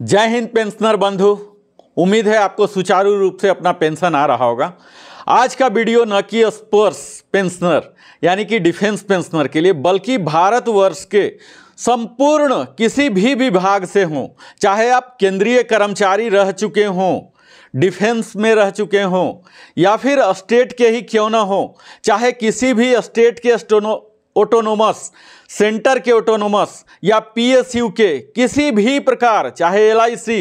जय हिंद पेंशनर बंधु उम्मीद है आपको सुचारू रूप से अपना पेंशन आ रहा होगा आज का वीडियो न कि स्पोर्ट्स पेंशनर यानी कि डिफेंस पेंशनर के लिए बल्कि भारतवर्ष के संपूर्ण किसी भी विभाग से हों चाहे आप केंद्रीय कर्मचारी रह चुके हों डिफेंस में रह चुके हों या फिर स्टेट के ही क्यों ना हो चाहे किसी भी स्टेट के स्टोनो ऑटोनोमस सेंटर के ऑटोनोमस या पीएसयू के किसी भी प्रकार चाहे एलआईसी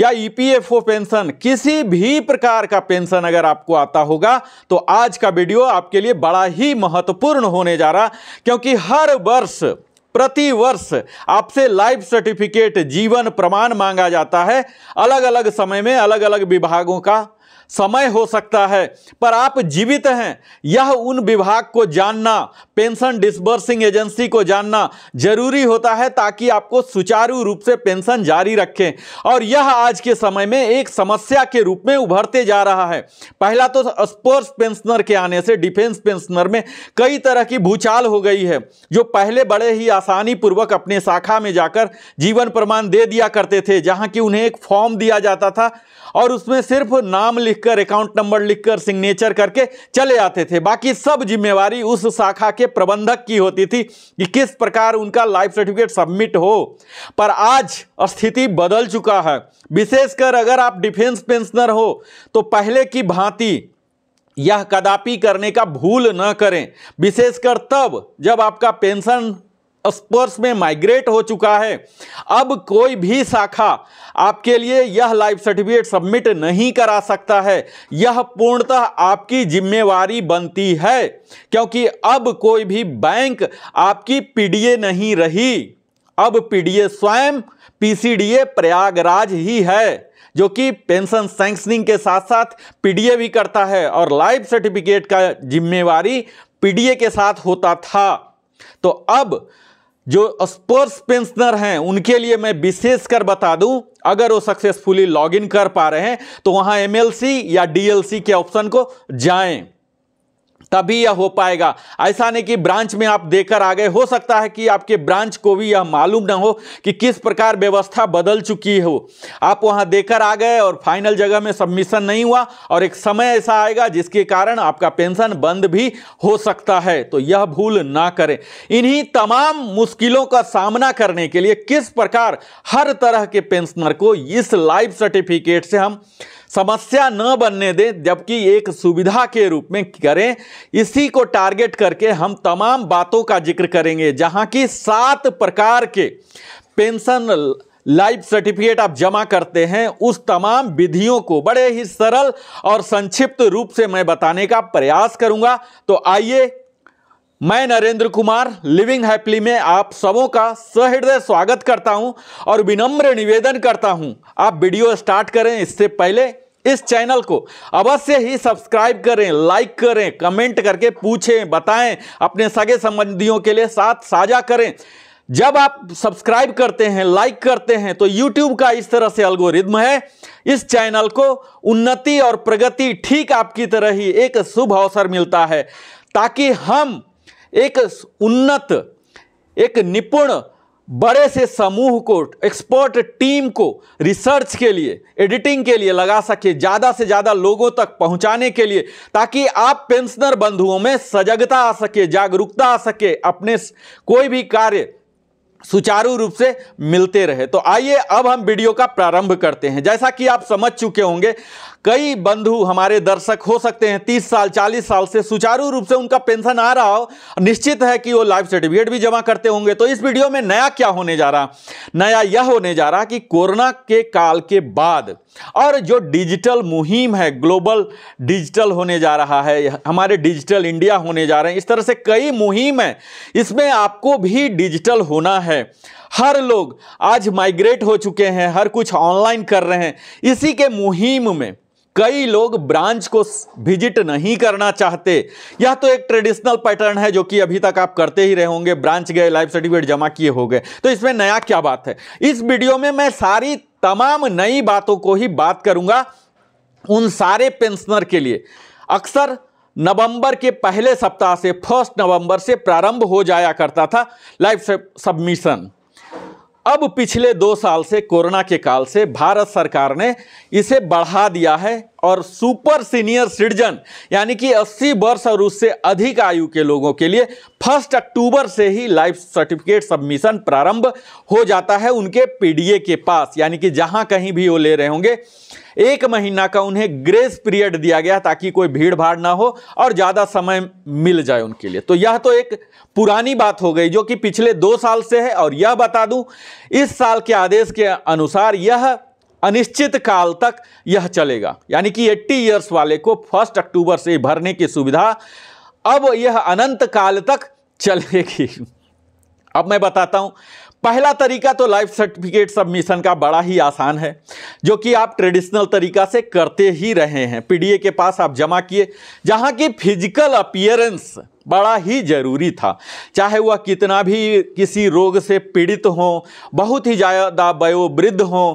या ईपीएफओ e पेंशन किसी भी प्रकार का पेंशन अगर आपको आता होगा तो आज का वीडियो आपके लिए बड़ा ही महत्वपूर्ण होने जा रहा क्योंकि हर वर्ष प्रति वर्ष आपसे लाइफ सर्टिफिकेट जीवन प्रमाण मांगा जाता है अलग अलग समय में अलग अलग विभागों का समय हो सकता है पर आप जीवित हैं यह उन विभाग को जानना पेंशन डिसबर्सिंग एजेंसी को जानना जरूरी होता है ताकि आपको सुचारू रूप से पेंशन जारी रखें और यह आज के समय में एक समस्या के रूप में उभरते जा रहा है पहला तो स्पोर्ट्स पेंशनर के आने से डिफेंस पेंशनर में कई तरह की भूचाल हो गई है जो पहले बड़े ही आसानी पूर्वक अपने शाखा में जाकर जीवन प्रमाण दे दिया करते थे जहां कि उन्हें एक फॉर्म दिया जाता था और उसमें सिर्फ नाम लिख लिखकर अकाउंट नंबर लिखकर सिग्नेचर करके चले जाते थे बाकी सब जिम्मेवारी उस शाखा के प्रबंधक की होती थी कि किस प्रकार उनका लाइफ सर्टिफिकेट सबमिट हो पर आज स्थिति बदल चुका है विशेषकर अगर आप डिफेंस पेंशनर हो तो पहले की भांति यह कदापि करने का भूल न करें विशेषकर तब जब आपका पेंशन स्पर्श में माइग्रेट हो चुका है अब कोई भी शाखा आपके लिए यह लाइफ सर्टिफिकेट सबमिट नहीं करा सकता है यह पूर्णतः आपकी जिम्मेवारी बनती है क्योंकि अब कोई भी बैंक आपकी पीडीए नहीं रही अब पीडीए स्वयं पीसीडीए प्रयागराज ही है जो कि पेंशन सैंक्शनिंग के साथ साथ पीडीए भी करता है और लाइफ सर्टिफिकेट का जिम्मेवारी पीडीए के साथ होता था तो अब जो स्पोर्ट्स पेंशनर हैं उनके लिए मैं विशेषकर बता दूं अगर वो सक्सेसफुली लॉगिन कर पा रहे हैं तो वहां एमएलसी या डीएलसी के ऑप्शन को जाएं तभी यह हो पाएगा ऐसा नहीं कि ब्रांच में आप देकर आ गए हो सकता है कि आपके ब्रांच को भी यह मालूम ना हो कि किस प्रकार व्यवस्था बदल चुकी हो आप वहां देकर आ गए और फाइनल जगह में सबमिशन नहीं हुआ और एक समय ऐसा आएगा जिसके कारण आपका पेंशन बंद भी हो सकता है तो यह भूल ना करें इन्हीं तमाम मुश्किलों का सामना करने के लिए किस प्रकार हर तरह के पेंशनर को इस लाइफ सर्टिफिकेट से हम समस्या न बनने दें जबकि एक सुविधा के रूप में करें इसी को टारगेट करके हम तमाम बातों का जिक्र करेंगे जहां की सात प्रकार के पेंशन लाइफ सर्टिफिकेट आप जमा करते हैं उस तमाम विधियों को बड़े ही सरल और संक्षिप्त रूप से मैं बताने का प्रयास करूंगा तो आइए मैं नरेंद्र कुमार लिविंग हैप्पली में आप सबों का सहृदय स्वागत करता हूं और विनम्र निवेदन करता हूं आप वीडियो स्टार्ट करें इससे पहले इस चैनल को अवश्य ही सब्सक्राइब करें लाइक करें कमेंट करके पूछें बताएं अपने सगे संबंधियों के लिए साथ साझा करें जब आप सब्सक्राइब करते हैं लाइक करते हैं तो यूट्यूब का इस तरह से अलगोरिद्म है इस चैनल को उन्नति और प्रगति ठीक आपकी तरह ही एक शुभ अवसर मिलता है ताकि हम एक उन्नत एक निपुण बड़े से समूह को एक्सपर्ट टीम को रिसर्च के लिए एडिटिंग के लिए लगा सके ज़्यादा से ज़्यादा लोगों तक पहुंचाने के लिए ताकि आप पेंशनर बंधुओं में सजगता आ सके जागरूकता आ सके अपने कोई भी कार्य सुचारू रूप से मिलते रहे तो आइए अब हम वीडियो का प्रारंभ करते हैं जैसा कि आप समझ चुके होंगे कई बंधु हमारे दर्शक हो सकते हैं तीस साल चालीस साल से सुचारू रूप से उनका पेंशन आ रहा हो निश्चित है कि वो लाइफ सर्टिफिकेट भी जमा करते होंगे तो इस वीडियो में नया क्या होने जा रहा नया यह होने जा रहा कि कोरोना के काल के बाद और जो डिजिटल मुहिम है ग्लोबल डिजिटल होने जा रहा है हमारे डिजिटल इंडिया होने जा रहे हैं इस तरह से कई मुहिम है इसमें आपको भी डिजिटल होना है हर लोग आज माइग्रेट हो चुके हैं हर कुछ ऑनलाइन कर रहे हैं इसी के मुहिम में कई लोग ब्रांच को विजिट नहीं करना चाहते यह तो एक ट्रेडिशनल पैटर्न है जो कि अभी तक आप करते ही रहे होंगे ब्रांच गए लाइफ सर्टिफिकेट जमा किए हो गए तो इसमें नया क्या बात है इस वीडियो में मैं सारी तमाम नई बातों को ही बात करूंगा उन सारे पेंशनर के लिए अक्सर नवंबर के पहले सप्ताह से फर्स्ट नवंबर से प्रारंभ हो जाया करता था लाइफ सबमिशन अब पिछले दो साल से कोरोना के काल से भारत सरकार ने इसे बढ़ा दिया है और सुपर सीनियर सिटीजन यानी कि 80 वर्ष और उससे अधिक आयु के लोगों के लिए फर्स्ट अक्टूबर से ही लाइफ सर्टिफिकेट सबमिशन प्रारंभ हो जाता है उनके पीडीए के पास यानी कि जहां कहीं भी वो ले रहे होंगे एक महीना का उन्हें ग्रेस पीरियड दिया गया ताकि कोई भीड़ भाड़ ना हो और ज़्यादा समय मिल जाए उनके लिए तो यह तो एक पुरानी बात हो गई जो कि पिछले दो साल से है और यह बता दूं इस साल के आदेश के अनुसार यह अनिश्चित काल तक यह चलेगा यानी कि 80 ईयर्स वाले को फर्स्ट अक्टूबर से भरने की सुविधा अब यह अनंत काल तक चलेगी अब मैं बताता हूं पहला तरीका तो लाइफ सर्टिफिकेट सबमिशन का बड़ा ही आसान है जो कि आप ट्रेडिशनल तरीका से करते ही रहे हैं पीडीए के पास आप जमा किए जहां की फिजिकल अपियरेंस बड़ा ही जरूरी था चाहे वह कितना भी किसी रोग से पीड़ित हो बहुत ही ज़्यादा वयोवृद्ध हों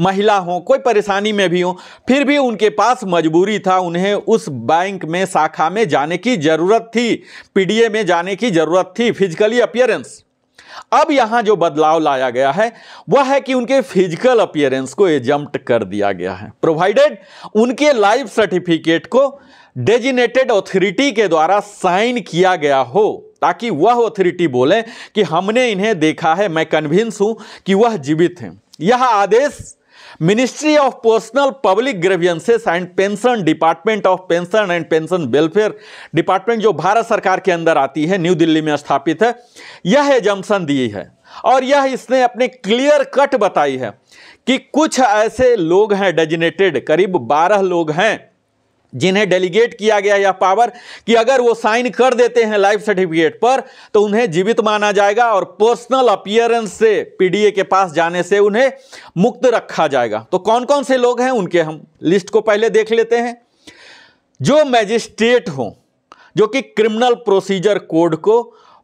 महिला हो कोई परेशानी में भी हो फिर भी उनके पास मजबूरी था उन्हें उस बैंक में शाखा में जाने की ज़रूरत थी पीडीए में जाने की ज़रूरत थी फिजिकली अपियरेंस अब यहां जो बदलाव लाया गया है वह है कि उनके फिजिकल अपियरेंस को एजम्प्ट कर दिया गया है प्रोवाइडेड उनके लाइफ सर्टिफिकेट को डेजिनेटेड ऑथोरिटी के द्वारा साइन किया गया हो ताकि वह ऑथोरिटी बोले कि हमने इन्हें देखा है मैं कन्विंस हूं कि वह जीवित हैं यह आदेश ministry of personnel public grievances and pension department of pension and pension welfare department जो भारत सरकार के अंदर आती है न्यू दिल्ली में स्थापित है यह एजम्सन दी है और यह इसने अपने क्लियर कट बताई है कि कुछ ऐसे लोग हैं डेजिनेटेड करीब 12 लोग हैं जिन्हें डेलीगेट किया गया यह पावर कि अगर वो साइन कर देते हैं लाइफ सर्टिफिकेट पर तो उन्हें जीवित माना जाएगा और पर्सनल अपियरेंस से पीडीए के पास जाने से उन्हें मुक्त रखा जाएगा तो कौन कौन से लोग हैं उनके हम लिस्ट को पहले देख लेते हैं जो मैजिस्ट्रेट हो जो कि क्रिमिनल प्रोसीजर कोड को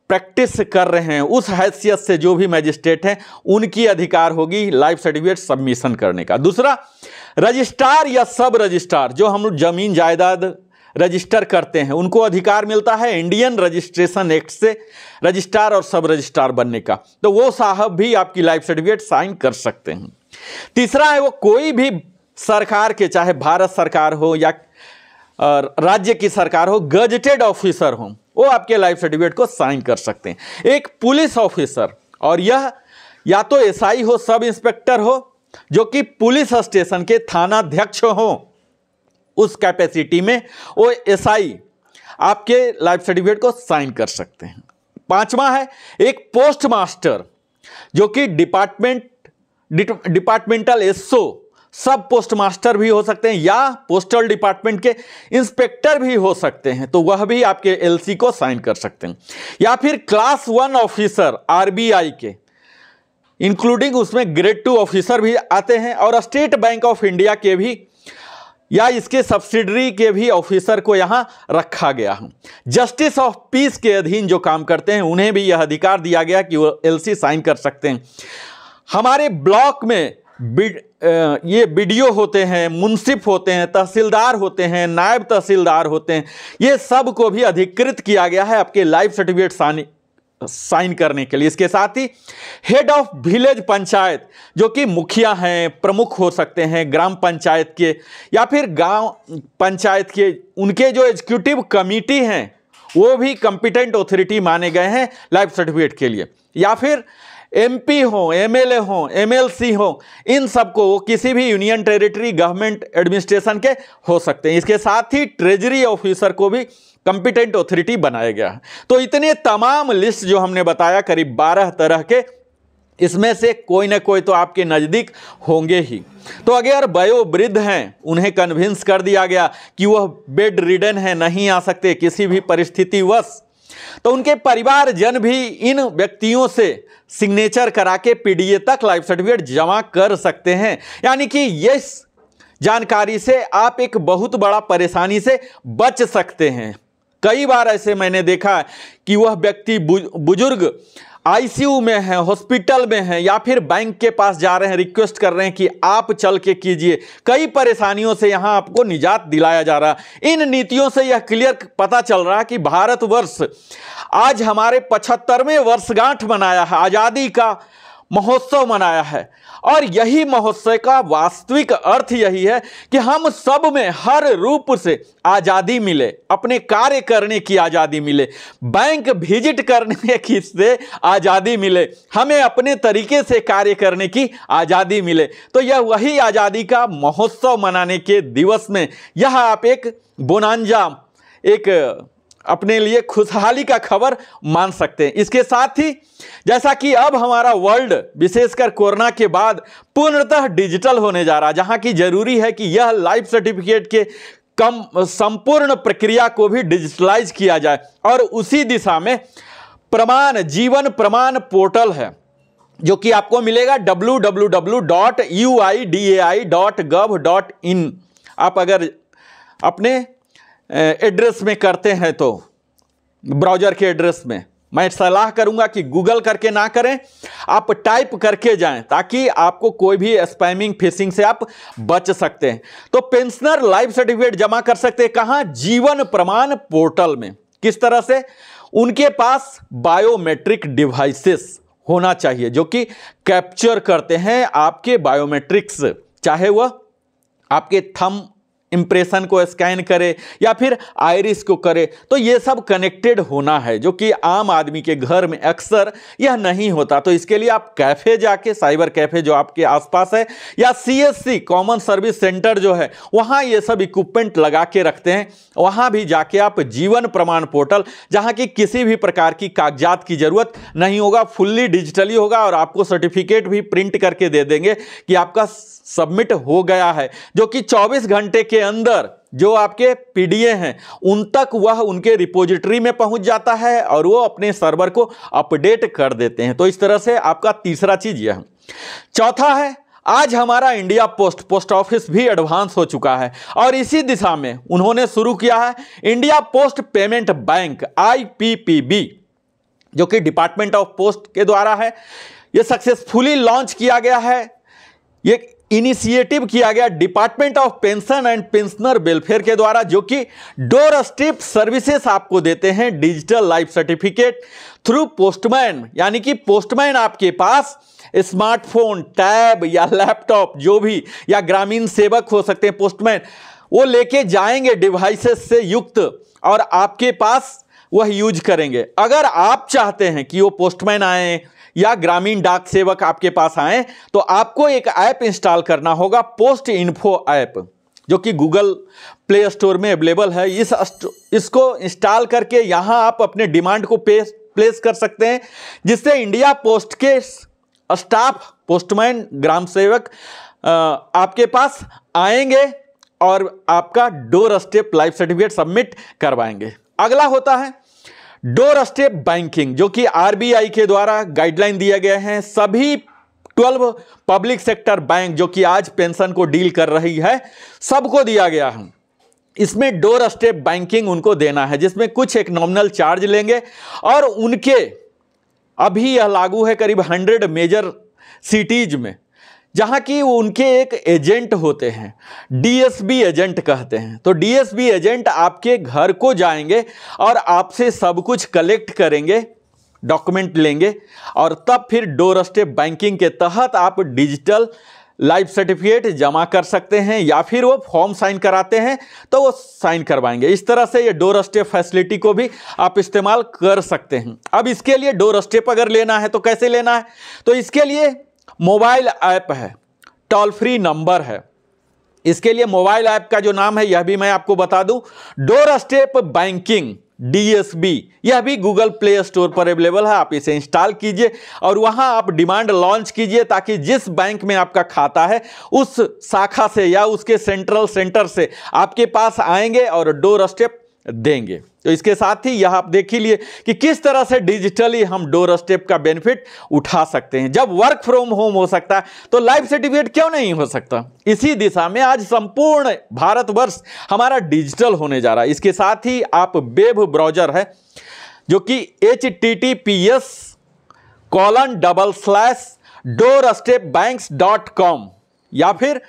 प्रैक्टिस कर रहे हैं उस हैसियत से जो भी मैजिस्ट्रेट हैं उनकी अधिकार होगी लाइफ सर्टिफिकेट सबमिशन करने का दूसरा रजिस्ट्रार या सब रजिस्ट्रार जो हम जमीन जायदाद रजिस्टर करते हैं उनको अधिकार मिलता है इंडियन रजिस्ट्रेशन एक्ट से रजिस्ट्रार और सब रजिस्ट्रार बनने का तो वो साहब भी आपकी लाइफ सर्टिफिकेट साइन कर सकते हैं तीसरा है वो कोई भी सरकार के चाहे भारत सरकार हो या राज्य की सरकार हो गजटेड ऑफिसर हो वो आपके लाइफ सर्टिफिकेट को साइन कर सकते हैं एक पुलिस ऑफिसर और यह या तो एसआई हो सब इंस्पेक्टर हो जो कि पुलिस स्टेशन के थानाध्यक्ष हों उस कैपेसिटी में वो एसआई आपके लाइफ सर्टिफिकेट को साइन कर सकते हैं पांचवा है एक पोस्ट मास्टर जो कि department departmental SO sub postmaster भी हो सकते हैं या पोस्टल डिपार्टमेंट के इंस्पेक्टर भी हो सकते हैं तो वह भी आपके एलसी को साइन कर सकते हैं या फिर क्लास वन ऑफिसर आरबीआई के इंक्लूडिंग उसमें ग्रेड टू ऑफिसर भी आते हैं और स्टेट बैंक ऑफ इंडिया के भी या इसके सब्सिडरी के भी ऑफिसर को यहाँ रखा गया है जस्टिस ऑफ पीस के अधीन जो काम करते हैं उन्हें भी यह अधिकार दिया गया कि वो एलसी साइन कर सकते हैं हमारे ब्लॉक में ये बीडीओ होते हैं मुंसिफ होते हैं तहसीलदार होते हैं नायब तहसीलदार होते हैं ये सब को भी अधिकृत किया गया है आपके लाइफ सर्टिफिकेट साइन करने के लिए इसके साथ ही हेड ऑफ विलेज पंचायत जो कि मुखिया हैं प्रमुख हो सकते हैं ग्राम पंचायत के या फिर गांव पंचायत के उनके जो एग्जीक्यूटिव कमेटी हैं वो भी कंपिटेंट ऑथोरिटी माने गए हैं लाइफ सर्टिफिकेट के लिए या फिर एमपी हो एमएलए हो एमएलसी हो इन सबको वो किसी भी यूनियन टेरिटरी गवर्नमेंट एडमिनिस्ट्रेशन के हो सकते हैं इसके साथ ही ट्रेजरी ऑफिसर को भी कंपिटेंट ऑथोरिटी बनाया गया तो इतने तमाम लिस्ट जो हमने बताया करीब बारह तरह के इसमें से कोई ना कोई तो आपके नज़दीक होंगे ही तो अगर वयोवृद्ध हैं उन्हें कन्विंस कर दिया गया कि वह बेड रिडन है नहीं आ सकते किसी भी परिस्थितिवश तो उनके परिवारजन भी इन व्यक्तियों से सिग्नेचर करा के पीडीए तक लाइफ सर्टिफिकेट जमा कर सकते हैं यानी कि यस जानकारी से आप एक बहुत बड़ा परेशानी से बच सकते हैं कई बार ऐसे मैंने देखा कि वह व्यक्ति बुजुर्ग आईसीयू में है हॉस्पिटल में है या फिर बैंक के पास जा रहे हैं रिक्वेस्ट कर रहे हैं कि आप चल के कीजिए कई परेशानियों से यहाँ आपको निजात दिलाया जा रहा इन नीतियों से यह क्लियर पता चल रहा कि भारतवर्ष आज हमारे पचहत्तरवें वर्षगांठ मनाया है आज़ादी का महोत्सव मनाया है और यही महोत्सव का वास्तविक अर्थ यही है कि हम सब में हर रूप से आज़ादी मिले अपने कार्य करने की आज़ादी मिले बैंक विजिट करने की से आज़ादी मिले हमें अपने तरीके से कार्य करने की आज़ादी मिले तो यह वही आज़ादी का महोत्सव मनाने के दिवस में यह आप एक बोनांजाम एक अपने लिए खुशहाली का खबर मान सकते हैं इसके साथ ही जैसा कि अब हमारा वर्ल्ड विशेषकर कोरोना के बाद पूर्णतः डिजिटल होने जा रहा है जहां की जरूरी है कि यह लाइफ सर्टिफिकेट के कम संपूर्ण प्रक्रिया को भी डिजिटलाइज किया जाए और उसी दिशा में प्रमाण जीवन प्रमाण पोर्टल है जो कि आपको मिलेगा W W dot U I D A gov dot in आप अगर अपने एड्रेस में करते हैं तो ब्राउजर के एड्रेस में मैं सलाह करूंगा कि गूगल करके ना करें आप टाइप करके जाएं ताकि आपको कोई भी स्पैमिंग फिशिंग से आप बच सकते हैं तो पेंशनर लाइफ सर्टिफिकेट जमा कर सकते हैं कहाँ जीवन प्रमाण पोर्टल में किस तरह से उनके पास बायोमेट्रिक डिवाइसेस होना चाहिए जो कि कैप्चर करते हैं आपके बायोमेट्रिक्स चाहे वह आपके थम इम्प्रेशन को स्कैन करे या फिर आयरिस को करे तो ये सब कनेक्टेड होना है जो कि आम आदमी के घर में अक्सर यह नहीं होता तो इसके लिए आप कैफ़े जाके साइबर कैफ़े जो आपके आसपास है या सीएससी कॉमन सर्विस सेंटर जो है वहाँ ये सब इक्विपमेंट लगा के रखते हैं वहाँ भी जाके आप जीवन प्रमाण पोर्टल जहाँ की किसी भी प्रकार की कागजात की ज़रूरत नहीं होगा फुल्ली डिजिटली होगा और आपको सर्टिफिकेट भी प्रिंट करके दे देंगे कि आपका सबमिट हो गया है जो कि चौबीस घंटे के अंदर जो आपके पीडीए हैं उन तक वह उनके रिपोजिटरी में पहुंच जाता है और वो अपने सर्वर को अपडेट कर देते हैं तो इस तरह से आपका तीसरा चीज यह है चौथा है आज हमारा इंडिया पोस्ट पोस्ट ऑफिस भी एडवांस हो चुका है और इसी दिशा में उन्होंने शुरू किया है India post payment bank IPPB जो कि डिपार्टमेंट ऑफ पोस्ट के द्वारा है यह सक्सेसफुली लॉन्च किया गया है ये इनिशिएटिव किया गया department of pension and pensioner welfare के द्वारा जो कि डोर स्टेप सर्विसेस आपको देते हैं digital life certificate through postman यानी कि पोस्टमैन आपके पास स्मार्टफोन टैब या लैपटॉप जो भी या ग्रामीण सेवक हो सकते हैं पोस्टमैन वो लेके जाएंगे डिवाइसेस से युक्त और आपके पास वह यूज करेंगे अगर आप चाहते हैं कि वो पोस्टमैन आए या ग्रामीण डाक सेवक आपके पास आए तो आपको एक ऐप इंस्टॉल करना होगा पोस्ट इन्फो ऐप जो कि गूगल प्ले स्टोर में अवेलेबल है इस इसको इंस्टॉल करके यहाँ आप अपने डिमांड को पेस प्लेस कर सकते हैं जिससे इंडिया पोस्ट के स्टाफ पोस्टमैन ग्राम सेवक आपके पास आएंगे और आपका doorstep life certificate submit करवाएंगे अगला होता है डोर स्टेप बैंकिंग जो कि आरबीआई के द्वारा गाइडलाइन दिया गया है सभी 12 पब्लिक सेक्टर बैंक जो कि आज पेंशन को डील कर रही है सबको दिया गया है इसमें डोर स्टेप बैंकिंग उनको देना है जिसमें कुछ एक नॉमिनल चार्ज लेंगे और उनके अभी यह लागू है करीब 100 मेजर सिटीज में जहाँ की वो उनके एक एजेंट होते हैं डीएसबी एजेंट कहते हैं तो डीएसबी एजेंट आपके घर को जाएंगे और आपसे सब कुछ कलेक्ट करेंगे डॉक्यूमेंट लेंगे और तब फिर डोर स्टेप बैंकिंग के तहत आप डिजिटल लाइफ सर्टिफिकेट जमा कर सकते हैं या फिर वो फॉर्म साइन कराते हैं तो वो साइन करवाएंगे इस तरह से ये डोर स्टेप फैसिलिटी को भी आप इस्तेमाल कर सकते हैं अब इसके लिए डोर स्टेप अगर लेना है तो कैसे लेना है तो इसके लिए मोबाइल ऐप है टोल फ्री नंबर है इसके लिए मोबाइल ऐप का जो नाम है यह भी मैं आपको बता दूं डोर स्टेप बैंकिंग डीएसबी यह भी गूगल प्ले स्टोर पर अवेलेबल है आप इसे इंस्टॉल कीजिए और वहां आप डिमांड लॉन्च कीजिए ताकि जिस बैंक में आपका खाता है उस शाखा से या उसके सेंट्रल सेंटर से आपके पास आएंगे और डोर स्टेप देंगे तो इसके साथ ही यह आप देख ही लिए कि किस तरह से डिजिटली हम डोर स्टेप का बेनिफिट उठा सकते हैं जब वर्क फ्रॉम होम हो सकता है तो लाइफ सर्टिफिकेट क्यों नहीं हो सकता इसी दिशा में आज संपूर्ण भारतवर्ष हमारा डिजिटल होने जा रहा है इसके साथ ही आप वेब ब्राउजर है जो कि H T T P S colon double slash doorstep bank dot com या फिर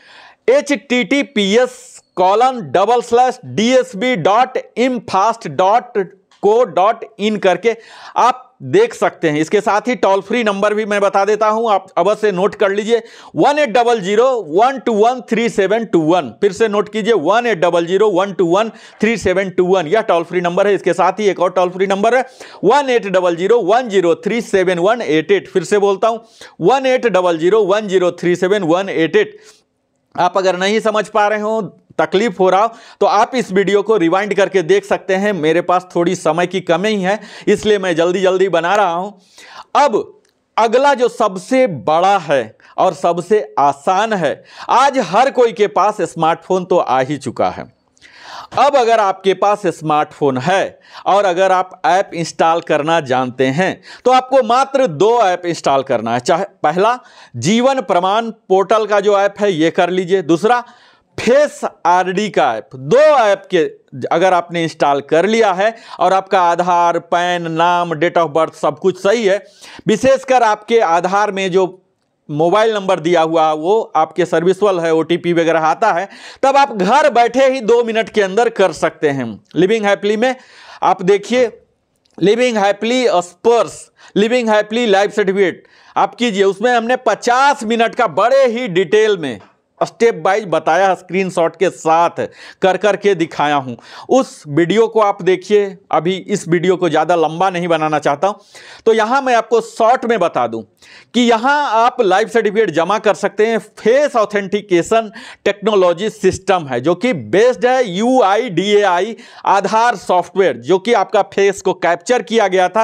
H T T P S colon double slash D S B dot IM fast dot co dot in करके आप देख सकते हैं इसके साथ ही toll free number भी मैं बता देता हूं आप अवश्य नोट कर लीजिए one eight double zero one two one three seven two one फिर से नोट कीजिए one eight double zero one two one three seven two one यह टोल फ्री नंबर है इसके साथ ही एक और टोल फ्री नंबर है one eight double zero one zero three seven one eight eight फिर से बोलता हूँ one eight double zero one zero three seven one eight eight आप अगर नहीं समझ पा रहे हो तकलीफ हो रहा हो तो आप इस वीडियो को रिवाइंड करके देख सकते हैं मेरे पास थोड़ी समय की कमी है इसलिए मैं जल्दी जल्दी बना रहा हूं अब अगला जो सबसे बड़ा है और सबसे आसान है आज हर कोई के पास स्मार्टफोन तो आ ही चुका है अब अगर आपके पास स्मार्टफोन है और अगर आप ऐप इंस्टॉल करना जानते हैं तो आपको मात्र दो ऐप इंस्टॉल करना है चाहे पहला जीवन प्रमाण पोर्टल का जो ऐप है ये कर लीजिए दूसरा फेस आरडी का ऐप दो ऐप के अगर आपने इंस्टॉल कर लिया है और आपका आधार पैन नाम डेट ऑफ बर्थ सब कुछ सही है विशेषकर आपके आधार में जो मोबाइल नंबर दिया हुआ वो आपके सर्विसवल है ओ वगैरह आता है तब आप घर बैठे ही दो मिनट के अंदर कर सकते हैं लिविंग हैप्पली में आप देखिए लिविंग हैप्पली स्पर्स लिविंग हैप्पली लाइफ सर्टिफिकेट आप कीजिए उसमें हमने 50 मिनट का बड़े ही डिटेल में स्टेप बाइज बताया स्क्रीनशॉट के साथ कर कर के दिखाया हूँ उस वीडियो को आप देखिए अभी इस वीडियो को ज़्यादा लंबा नहीं बनाना चाहता हूँ तो यहाँ मैं आपको शॉर्ट में बता दूँ कि यहाँ आप लाइफ सर्टिफिकेट जमा कर सकते हैं फेस ऑथेंटिकेशन टेक्नोलॉजी सिस्टम है जो कि बेस्ड है यू आधार सॉफ्टवेयर जो कि आपका फेस को कैप्चर किया गया था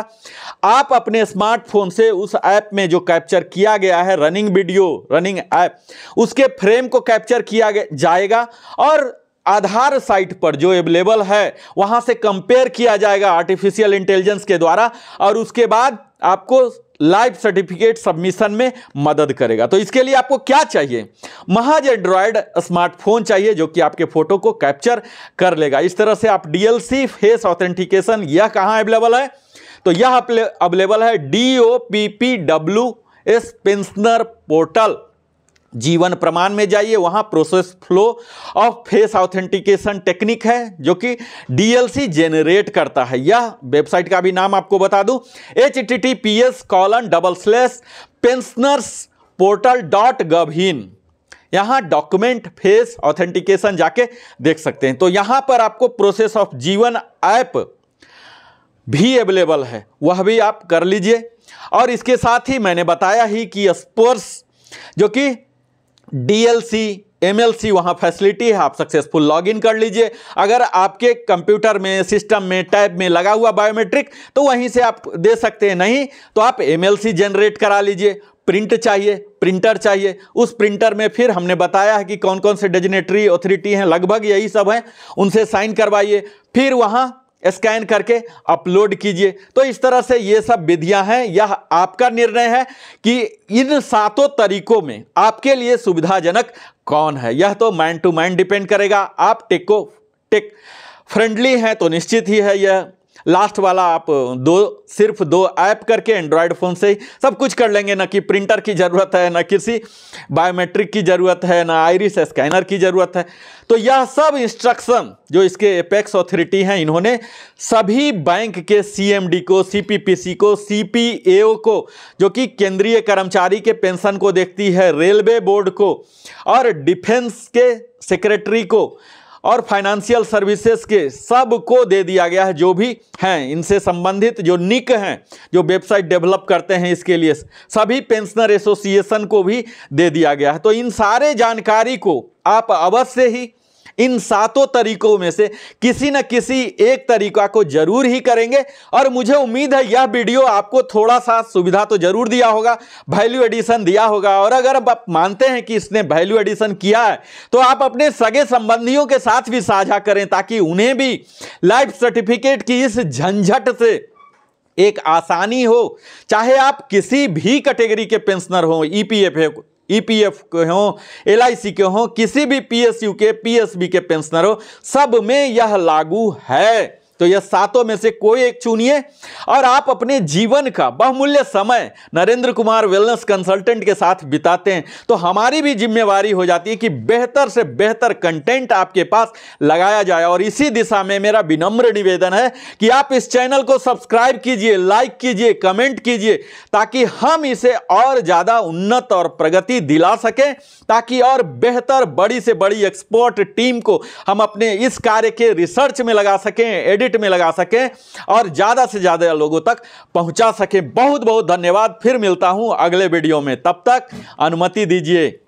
आप अपने स्मार्टफोन से उस ऐप में जो कैप्चर किया गया है रनिंग वीडियो रनिंग ऐप उसके फ्रेम को कैप्चर किया जाएगा और आधार साइट पर जो अवेलेबल है वहां से कंपेयर किया जाएगा आर्टिफिशियल इंटेलिजेंस के द्वारा और उसके बाद आपको लाइव सर्टिफिकेट सबमिशन में मदद करेगा तो इसके लिए आपको क्या चाहिए महज एंड्रॉयड स्मार्टफोन चाहिए जो कि आपके फोटो को कैप्चर कर लेगा इस तरह से आप डीएलसी फेस ऑथेंटिकेशन यह कहां अवेलेबल है तो यह अवेलेबल है D O P P W S pensioner portal Jeevan Pramaan में जाइए वहाँ process flow of face authentication technique है जो कि डीएलसी जेनरेट करता है यह वेबसाइट का भी नाम आपको बता दूं H T T P S colon double slash pensioners portal dot gov in यहाँ डॉक्यूमेंट फेस ऑथेंटिकेशन जाके देख सकते हैं तो यहाँ पर आपको प्रोसेस ऑफ जीवन ऐप भी अवेलेबल है वह भी आप कर लीजिए और इसके साथ ही मैंने बताया ही कि स्पोर्स जो कि डीएलसी एमएलसी वहाँ फैसिलिटी है आप सक्सेसफुल लॉगिन कर लीजिए अगर आपके कंप्यूटर में सिस्टम में टैब में लगा हुआ बायोमेट्रिक तो वहीं से आप दे सकते हैं नहीं तो आप एमएलसी जनरेट करा लीजिए प्रिंट चाहिए प्रिंटर चाहिए उस प्रिंटर में फिर हमने बताया है कि कौन कौन से डेजिनेटरी अथॉरिटी हैं लगभग यही सब हैं उनसे साइन करवाइए फिर वहाँ स्कैन करके अपलोड कीजिए तो इस तरह से ये सब विधियां हैं यह आपका निर्णय है कि इन सातों तरीकों में आपके लिए सुविधाजनक कौन है यह तो माइंड टू माइंड डिपेंड करेगा आप टेक को टेक फ्रेंडली हैं तो निश्चित ही है यह लास्ट वाला आप दो सिर्फ दो ऐप करके एंड्रॉयड फ़ोन से ही सब कुछ कर लेंगे ना कि प्रिंटर की ज़रूरत है ना किसी बायोमेट्रिक की ज़रूरत है ना आयरिस स्कैनर की ज़रूरत है तो यह सब इंस्ट्रक्शन जो इसके एपेक्स ऑथोरिटी हैं इन्होंने सभी बैंक के सीएमडी को सीपीपीसी को सीपीएओ को जो कि केंद्रीय कर्मचारी के पेंशन को देखती है रेलवे बोर्ड को और डिफेंस के सेक्रेटरी को और फाइनेंशियल सर्विसेज के सब को दे दिया गया है जो भी हैं इनसे संबंधित जो निक हैं जो वेबसाइट डेवलप करते हैं इसके लिए सभी पेंशनर एसोसिएशन को भी दे दिया गया है तो इन सारे जानकारी को आप अवश्य ही इन सातों तरीकों में से किसी न किसी एक तरीका को जरूर ही करेंगे और मुझे उम्मीद है यह वीडियो आपको थोड़ा सा सुविधा तो जरूर दिया होगा वैल्यू एडिशन दिया होगा और अगर आप मानते हैं कि इसने वैल्यू एडिशन किया है तो आप अपने सगे संबंधियों के साथ भी साझा करें ताकि उन्हें भी लाइफ सर्टिफिकेट की इस झंझट से एक आसानी हो चाहे आप किसी भी कैटेगरी के पेंशनर e हो ईपीएफ ईपीएफ e के हों एल के हों किसी भी पीएसयू के पीएसबी के पेंशनर हो सब में यह लागू है तो यह सातों में से कोई एक चुनिए और आप अपने जीवन का बहुमूल्य समय नरेंद्र कुमार वेलनेस कंसल्टेंट के साथ बिताते हैं तो हमारी भी जिम्मेवारी हो जाती है कि बेहतर से बेहतर कंटेंट आपके पास लगाया जाए और इसी दिशा में मेरा विनम्र निवेदन है कि आप इस चैनल को सब्सक्राइब कीजिए लाइक कीजिए कमेंट कीजिए ताकि हम इसे और ज़्यादा उन्नत और प्रगति दिला सकें ताकि और बेहतर बड़ी से बड़ी एक्सपर्ट टीम को हम अपने इस कार्य के रिसर्च में लगा सकें एडिट मार्केट में लगा सकें और ज़्यादा से ज़्यादा लोगों तक पहुंचा सकें बहुत बहुत धन्यवाद फिर मिलता हूं अगले वीडियो में तब तक अनुमति दीजिए